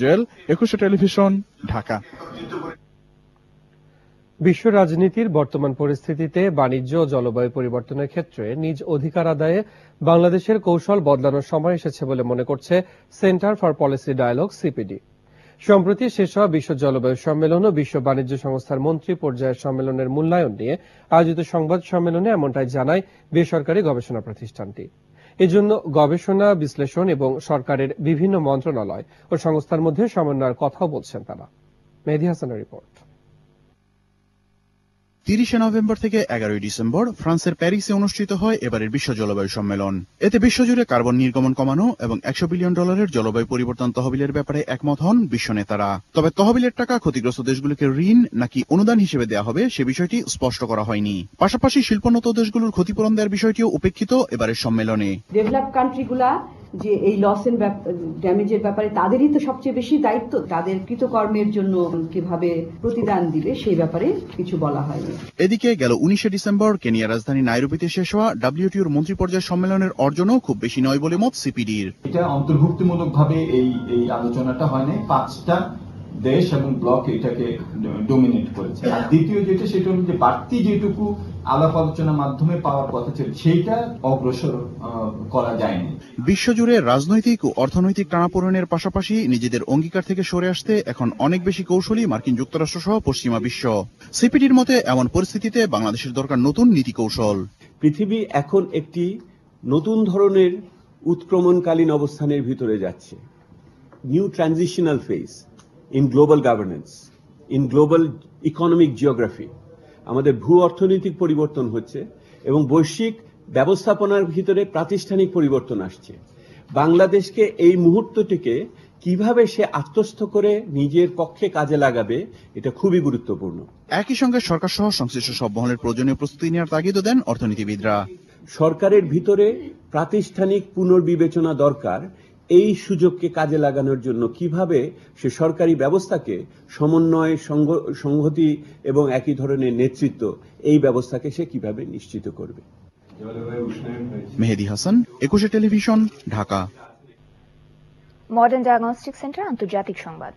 জুয়েল একুশে টেলিভিশন ঢাকা বিশ্ব রাজনীতির বর্তমান পরিস্থিতিতে বাণিজ্য ও জলবায়ু পরিবর্তনের ক্ষেত্রে নিজ অধিকার আদায়ে বাংলাদেশের কৌশল বদলানোর সময় এসেছে বলে মনে করছে Centre for Policy Dialogue CPD সম্প্রতি শেষ হওয়া বিশ্ব জলবায়ু সম্মেলন ও বিশ্ব বাণিজ্য সংস্থার মন্ত্রী পর্যায়ের সম্মেলনের মূল্যায়ন নিয়ে আয়োজিত সংবাদ সম্মেলনে এমনটাই জানায় বেসরকারি গবেষণা প্রতিষ্ঠানটি এজন্য গবেষণা বিশ্লেষণ এবং সরকারের বিভিন্ন মন্ত্রণালয় ও সংস্থার মধ্যে সমন্বয়ের কথাও বলছেন তারা মেহেদি হাসানের রিপোর্ট তিরিশে নভেম্বর থেকে এগারোই ডিসেম্বর ফ্রান্সের প্যারিসে অনুষ্ঠিত হয় এবারের বিশ্ব জলবায়ু সম্মেলন এতে বিশ্বজুড়ে কার্বন নির্গমন কমানো এবং একশো বিলিয়ন ডলারের জলবায়ু পরিবর্তন তহবিলের ব্যাপারে একমত হন বিশ্ব নেতারা তবে তহবিলের টাকা ক্ষতিগ্রস্ত দেশগুলোকে ঋণ নাকি অনুদান হিসেবে দেওয়া হবে সে বিষয়টি স্পষ্ট করা হয়নি পাশাপাশি শিল্পোন্নত দেশগুলোর ক্ষতিপূরণ দেওয়ার বিষয়টিও উপেক্ষিত এবারের সম্মেলনে ডেভেলপ কান্ট্রিগুলা যে এই লস এন্ড ড্যামেজের ব্যাপারে তাদেরই তো সবচেয়ে বেশি দায়িত্ব তাদের কৃতকর্মের জন্য কিভাবে প্রতিদান দিবে সেই ব্যাপারে কিছু বলা হয়নি এদিকে গেল উনিশে ডিসেম্বর কেনিয়া রাজধানী নাইরোবিতে শেষ হওয়া ডাব্লিউটিওর মন্ত্রী পর্যায়ের সম্মেলনের অর্জনও খুব বেশি নয় বলে মত সিপিডির এটা অন্তর্ভুক্তিমূলকভাবে এই এই আলোচনাটা হয়নি পাঁচটা দেশ এবং ব্লক এটাকে ডোমিনেট করেছে আর দ্বিতীয় যেটা সেটা হলো যে বাড়তি যেটুকু আলাপ আলোচনার মাধ্যমে পাওয়ার কথা ছিল সেইটা অগ্রসর করা যায়নি বিশ্বজুড়ে রাজনৈতিক ও অর্থনৈতিক টানাপোড়েনের পাশাপাশি নিজেদের অঙ্গীকার থেকে সরে আসতে এখন অনেক বেশি কৌশলী মার্কিন যুক্তরাষ্ট্র সহ পশ্চিমা বিশ্ব সিপিডির মতে এমন পরিস্থিতিতে বাংলাদেশের দরকার নতুন নীতি কৌশল পৃথিবী এখন একটি নতুন ধরনের উৎক্রমণকালীন অবস্থানের ভিতরে যাচ্ছে new transitional phase in global governance, in global economic geography. আমাদের ভূ অর্থনৈতিক পরিবর্তন হচ্ছে এবং বৈশ্বিক ব্যবস্থাপনার ভিতরে প্রাতিষ্ঠানিক পরিবর্তন আসছে বাংলাদেশকে এই মুহূর্তটিকে কিভাবে সে আত্মস্থ করে নিজের পক্ষে কাজে লাগাবে এটা খুবই গুরুত্বপূর্ণ একই সঙ্গে সরকার সহ সংশ্লিষ্ট সব মহলের প্রয়োজনীয় প্রস্তুতি নেওয়ার তাগিদও দেন অর্থনীতিবিদরা সরকারের ভিতরে প্রাতিষ্ঠানিক পুনর্বিবেচনা দরকার এই সুযোগকে কাজে লাগানোর জন্য কিভাবে সে সরকারি ব্যবস্থাকে সমন্বয় সংহতি এবং একই ধরনের নেতৃত্ব এই ব্যবস্থাকে সে কিভাবে নিশ্চিত করবে Mehedi Hasan Ekushey television Dhaka modern diagnostic centre আন্তর্জাতিক সংবাদ